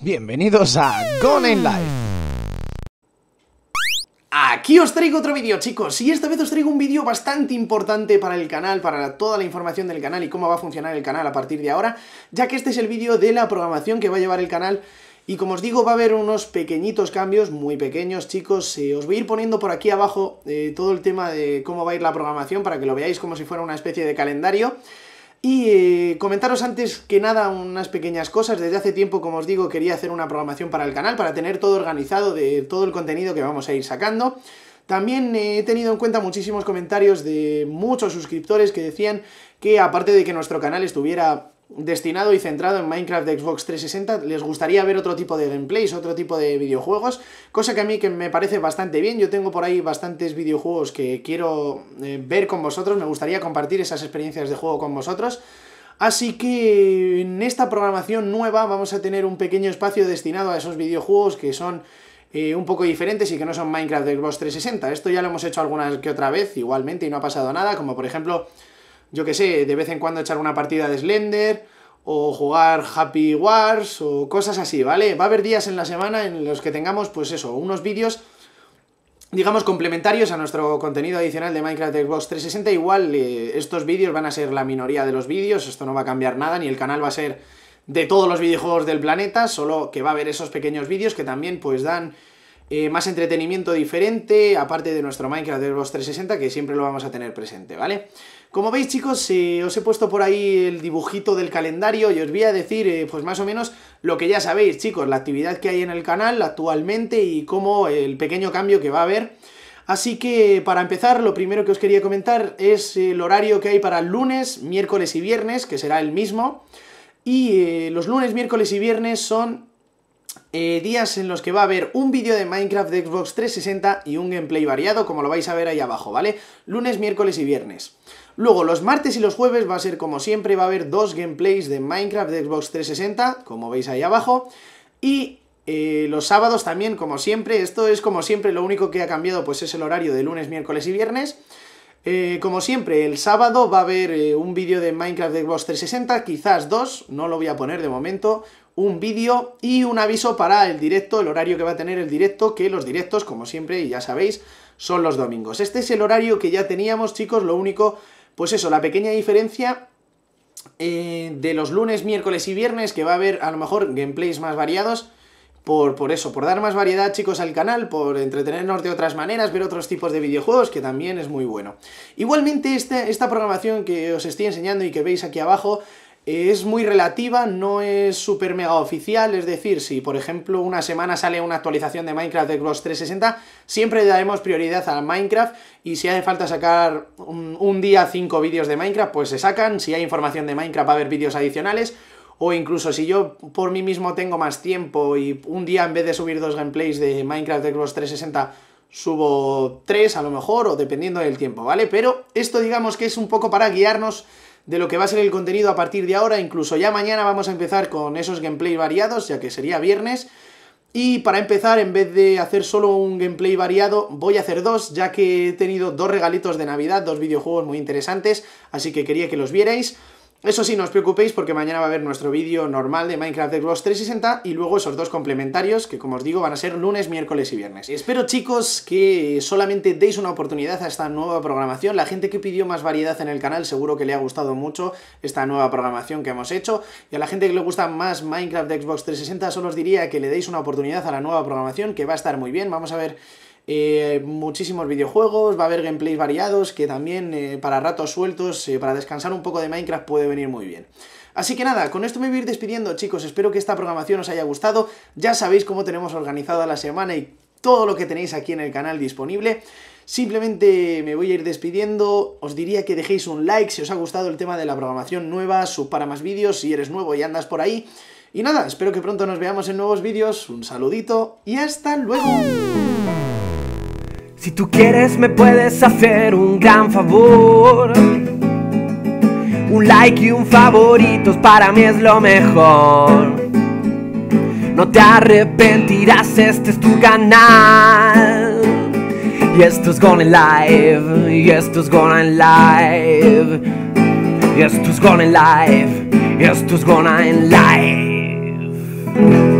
Bienvenidos a Gone in Life. Aquí os traigo otro vídeo, chicos, y esta vez os traigo un vídeo bastante importante para el canal, para toda la información del canal y cómo va a funcionar el canal a partir de ahora, ya que este es el vídeo de la programación que va a llevar el canal y como os digo, va a haber unos pequeñitos cambios, muy pequeños, chicos. os voy a ir poniendo por aquí abajo eh, todo el tema de cómo va a ir la programación para que lo veáis como si fuera una especie de calendario. Y eh, comentaros antes que nada unas pequeñas cosas. Desde hace tiempo, como os digo, quería hacer una programación para el canal para tener todo organizado de todo el contenido que vamos a ir sacando. También eh, he tenido en cuenta muchísimos comentarios de muchos suscriptores que decían que aparte de que nuestro canal estuviera destinado y centrado en Minecraft Xbox 360. Les gustaría ver otro tipo de gameplays, otro tipo de videojuegos, cosa que a mí que me parece bastante bien. Yo tengo por ahí bastantes videojuegos que quiero eh, ver con vosotros, me gustaría compartir esas experiencias de juego con vosotros. Así que en esta programación nueva vamos a tener un pequeño espacio destinado a esos videojuegos que son eh, un poco diferentes y que no son Minecraft Xbox 360. Esto ya lo hemos hecho alguna que otra vez igualmente y no ha pasado nada, como por ejemplo yo que sé, de vez en cuando echar una partida de Slender o jugar Happy Wars o cosas así, ¿vale? Va a haber días en la semana en los que tengamos, pues eso, unos vídeos, digamos, complementarios a nuestro contenido adicional de Minecraft Xbox 360. Igual eh, estos vídeos van a ser la minoría de los vídeos, esto no va a cambiar nada, ni el canal va a ser de todos los videojuegos del planeta, solo que va a haber esos pequeños vídeos que también pues dan eh, más entretenimiento diferente, aparte de nuestro Minecraft de los 360, que siempre lo vamos a tener presente, ¿vale? Como veis, chicos, eh, os he puesto por ahí el dibujito del calendario y os voy a decir, eh, pues más o menos, lo que ya sabéis, chicos, la actividad que hay en el canal actualmente y cómo el pequeño cambio que va a haber. Así que, para empezar, lo primero que os quería comentar es el horario que hay para lunes, miércoles y viernes, que será el mismo. Y los lunes, miércoles y viernes son eh, días en los que va a haber un vídeo de Minecraft de Xbox 360 y un gameplay variado, como lo vais a ver ahí abajo, ¿vale? Lunes, miércoles y viernes. Luego, los martes y los jueves va a ser como siempre, va a haber dos gameplays de Minecraft de Xbox 360, como veis ahí abajo, y... Eh, los sábados también, como siempre, esto es como siempre, lo único que ha cambiado pues es el horario de lunes, miércoles y viernes. Eh, como siempre, el sábado va a haber un vídeo de Minecraft de Xbox 360, quizás dos, no lo voy a poner de momento, un vídeo y un aviso para el directo, el horario que va a tener el directo, que los directos, como siempre, ya sabéis, son los domingos. Este es el horario que ya teníamos, chicos, lo único, pues eso, la pequeña diferencia eh, de los lunes, miércoles y viernes, que va a haber a lo mejor gameplays más variados, por, por, eso, por dar más variedad, chicos, al canal, por entretenernos de otras maneras, ver otros tipos de videojuegos, que también es muy bueno. Igualmente, esta, esta programación que os estoy enseñando y que veis aquí abajo, es muy relativa, no es súper mega oficial, es decir, si por ejemplo una semana sale una actualización de Minecraft de Cross 360, siempre daremos prioridad a Minecraft y si hace falta sacar un, día cinco vídeos de Minecraft, pues se sacan, si hay información de Minecraft va a haber vídeos adicionales, o incluso si yo por mí mismo tengo más tiempo y un día en vez de subir dos gameplays de Minecraft de Cross 360 subo tres a lo mejor o dependiendo del tiempo, ¿vale? Pero esto digamos que es un poco para guiarnos de lo que va a ser el contenido a partir de ahora, incluso ya mañana vamos a empezar con esos gameplay variados, ya que sería viernes. Y para empezar, en vez de hacer solo un gameplay variado, voy a hacer dos, ya que he tenido dos regalitos de Navidad, dos videojuegos muy interesantes, así que quería que los vierais. Eso sí, no os preocupéis porque mañana va a haber nuestro vídeo normal de Minecraft Xbox 360 y luego esos dos complementarios que, como os digo, van a ser lunes, miércoles y viernes. Espero, chicos, que solamente deis una oportunidad a esta nueva programación. La gente que pidió más variedad en el canal seguro que le ha gustado mucho esta nueva programación que hemos hecho. Y a la gente que le gusta más Minecraft Xbox 360 solo os diría que le deis una oportunidad a la nueva programación que va a estar muy bien. Vamos a ver eh, muchísimos videojuegos, va a haber gameplays variados que también eh, para ratos sueltos, eh, para descansar un poco de Minecraft puede venir muy bien. Así que nada, con esto me voy a ir despidiendo chicos, espero que esta programación os haya gustado, ya sabéis cómo tenemos organizada la semana y todo lo que tenéis aquí en el canal disponible. Simplemente me voy a ir despidiendo, os diría que dejéis un like si os ha gustado el tema de la programación nueva, sub para más vídeos si eres nuevo y andas por ahí. Y nada, espero que pronto nos veamos en nuevos vídeos, un saludito y hasta luego. Si tú quieres me puedes hacer un gran favor. Un like y un favorito para mí es lo mejor. No te arrepentirás, este es tu canal. Y esto es going Live, y esto es going Live. Y esto es going Live, y esto es going Live.